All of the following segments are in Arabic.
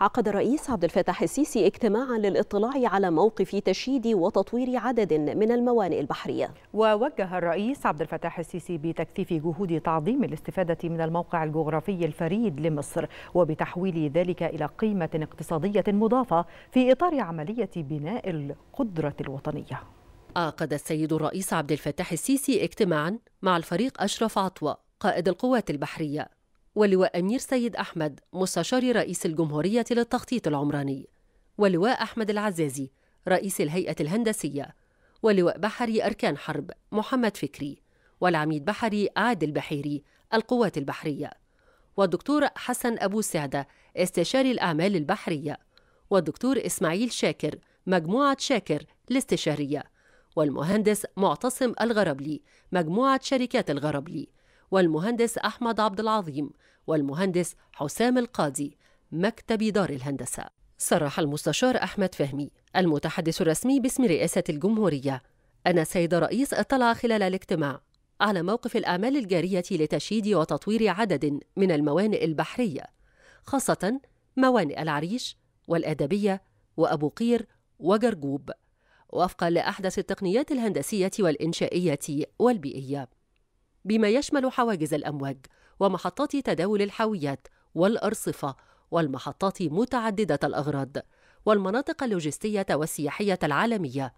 عقد الرئيس عبد الفتاح السيسي اجتماعا للاطلاع على موقف تشييد وتطوير عدد من الموانئ البحرية ووجه الرئيس عبد الفتاح السيسي بتكثيف جهود تعظيم الاستفادة من الموقع الجغرافي الفريد لمصر وبتحويل ذلك إلى قيمة اقتصادية مضافة في إطار عملية بناء القدرة الوطنية عقد السيد الرئيس عبد الفتاح السيسي اجتماعا مع الفريق أشرف عطوة قائد القوات البحرية ولواء أمير سيد أحمد مستشار رئيس الجمهورية للتخطيط العمراني ولواء أحمد العزازي رئيس الهيئة الهندسية ولواء بحري أركان حرب محمد فكري والعميد بحري عادل بحيري القوات البحرية والدكتور حسن أبو سعدة استشاري الأعمال البحرية والدكتور إسماعيل شاكر مجموعة شاكر الاستشارية والمهندس معتصم الغربلي مجموعة شركات الغربلي والمهندس أحمد عبد العظيم والمهندس حسام القاضي مكتب دار الهندسة صرح المستشار أحمد فهمي المتحدث الرسمي باسم رئاسة الجمهورية أن السيد الرئيس اطلع خلال الاجتماع على موقف الأعمال الجارية لتشييد وتطوير عدد من الموانئ البحرية خاصة موانئ العريش والأدبية وأبو قير وجرجوب وفقا لأحدث التقنيات الهندسية والإنشائية والبيئية بما يشمل حواجز الأمواج ومحطات تداول الحاويات والأرصفة والمحطات متعددة الأغراض والمناطق اللوجستية والسياحية العالمية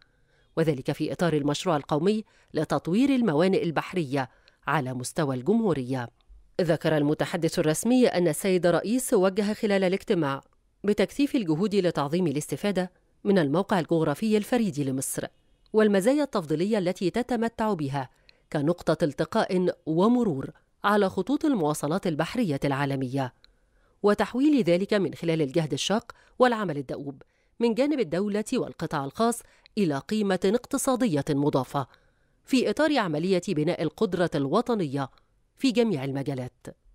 وذلك في إطار المشروع القومي لتطوير الموانئ البحرية على مستوى الجمهورية ذكر المتحدث الرسمي أن السيد الرئيس وجه خلال الاجتماع بتكثيف الجهود لتعظيم الاستفادة من الموقع الجغرافي الفريد لمصر والمزايا التفضيلية التي تتمتع بها كنقطة التقاء ومرور على خطوط المواصلات البحرية العالمية وتحويل ذلك من خلال الجهد الشاق والعمل الدؤوب من جانب الدولة والقطاع الخاص إلى قيمة اقتصادية مضافة في إطار عملية بناء القدرة الوطنية في جميع المجالات